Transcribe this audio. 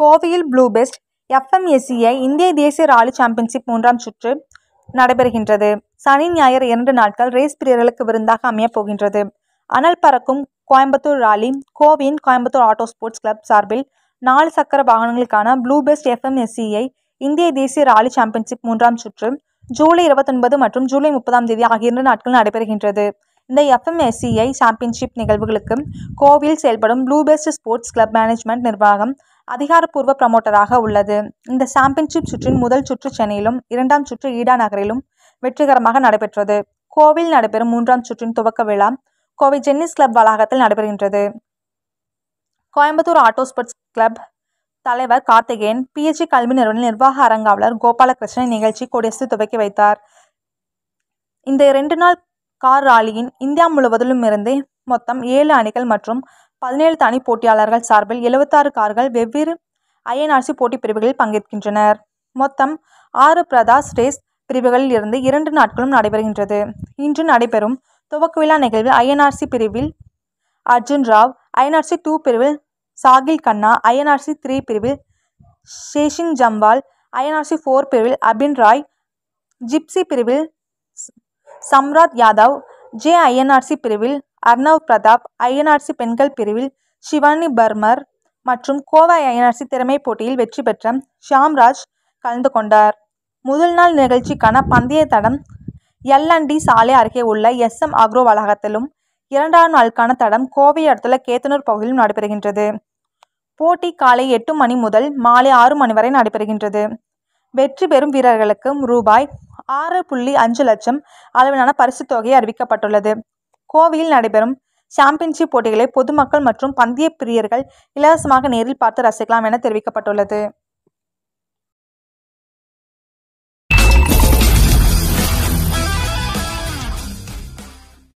கோவையில் blue best FMSCI இந்திய தேசிய ராலி சாம்பியன்ஷிப் மூன்றாம் சுற்று நடைபெறுகின்றது சனி ஞாயிறு இரண்டு நாட்கள் ரேஸ் பிரியர்களுக்கு விருந்தாக அமையப் போகின்றது அனல் பறக்கும் கோயம்புத்தூர் ராலி கோவையின் கோயம்புத்தூர் ஆட்டோ ஸ்போர்ட்ஸ் கிளப் சார்பில் நாலு சக்கர வாகனங்களுக்கான ப்ளூ பெஸ்ட் எஃப்எம்எஸ்சிஐ இந்திய தேசிய ராலி சாம்பியன்ஷிப் மூன்றாம் சுற்று ஜூலை இருபத்தொன்பது மற்றும் ஜூலை முப்பதாம் தேதி ஆகிய இரண்டு நாட்கள் நடைபெறுகின்றது இந்த எஃப்எம்எஸ்சிஐ சாம்பியன்ஷிப் நிகழ்வுகளுக்கு கோவில் செயல்படும் blue best sports club management நிர்வாகம் அதிகாரப்பூர்வ ப்ரமோட்டராக உள்ளது இந்த சாம்பியன்ஷிப் சுற்றின் முதல் சுற்று சென்னையிலும் இரண்டாம் சுற்று ஈடா நகரிலும் வெற்றிகரமாக நடைபெற்றது கோவில் நடைபெறும் மூன்றாம் சுற்றின் துவக்க விழா கோவை ஜென்னிஸ் கிளப் வளாகத்தில் நடைபெறுகின்றது கோயம்புத்தூர் ஆட்டோ ஸ்போர்ட்ஸ் கிளப் தலைவர் கார்த்திகேயன் பிஎச்சி கல்வி நிறுவன நிர்வாக அரங்காவலர் கோபாலகிருஷ்ணன் நிகழ்ச்சி கொடியசு துவக்கி வைத்தார் இந்த இரண்டு நாள் கார் ராலியின் இந்தியா முழுவதிலும் இருந்து மொத்தம் ஏழு அணிகள் மற்றும் பதினேழு தனி போட்டியாளர்கள் சார்பில் எழுபத்தாறு கார்கள் வெவ்வேறு ஐஎன்ஆர்சி போட்டி பிரிவுகளில் பங்கேற்கின்றனர் மொத்தம் ஆறு பிரதாஸ் ரேஸ் பிரிவுகளில் இருந்து இரண்டு நாட்களும் நடைபெறுகின்றது இன்று நடைபெறும் துவக்க விழா நிகழ்வில் ஐஎன்ஆர்சி பிரிவில் அர்ஜுன் ராவ் ஐஎன்ஆர்சி டூ பிரிவில் சாகில் கண்ணா ஐஎன்ஆர்சி த்ரீ பிரிவில் ஷேஷிங் ஜம்பால் ஐஎன்ஆர்சி ஃபோர் பிரிவில் அபின் ராய் ஜிப்சி பிரிவில் சம்ராத் யாதவ் ஜே ஐஎன்ஆர்சி பிரிவில் அர்ணவ் பிரதாப் ஐஎன்ஆர்சி பெண்கள் பிரிவில் ஷிவானி பர்மர் மற்றும் கோவா ஐஎன்ஆர்சி திறமை போட்டியில் வெற்றி பெற்ற ஷாம்ராஜ் கலந்து கொண்டார் முதல் நாள் நிகழ்ச்சிக்கான பந்தய தடம் எல் டி சாலை அருகே உள்ள எஸ் எம் அக்ரோ வளாகத்திலும் இரண்டாம் நாளுக்கான தடம் கோவை அடுத்துள்ள கேத்தனூர் பகுதியிலும் நடைபெறுகின்றது போட்டி காலை எட்டு மணி முதல் மாலை ஆறு மணி வரை நடைபெறுகின்றது வெற்றி பெறும் வீரர்களுக்கு ரூபாய் ஆறு புள்ளி அஞ்சு லட்சம் அளவிலான பரிசுத் தொகை அறிவிக்கப்பட்டுள்ளது கோவையில் நடைபெறும் சாம்பியன்ஷிப் போட்டிகளை பொதுமக்கள் மற்றும் பந்திய பிரியர்கள் இலவசமாக நேரில் பார்த்து ரசிக்கலாம் என தெரிவிக்கப்பட்டுள்ளது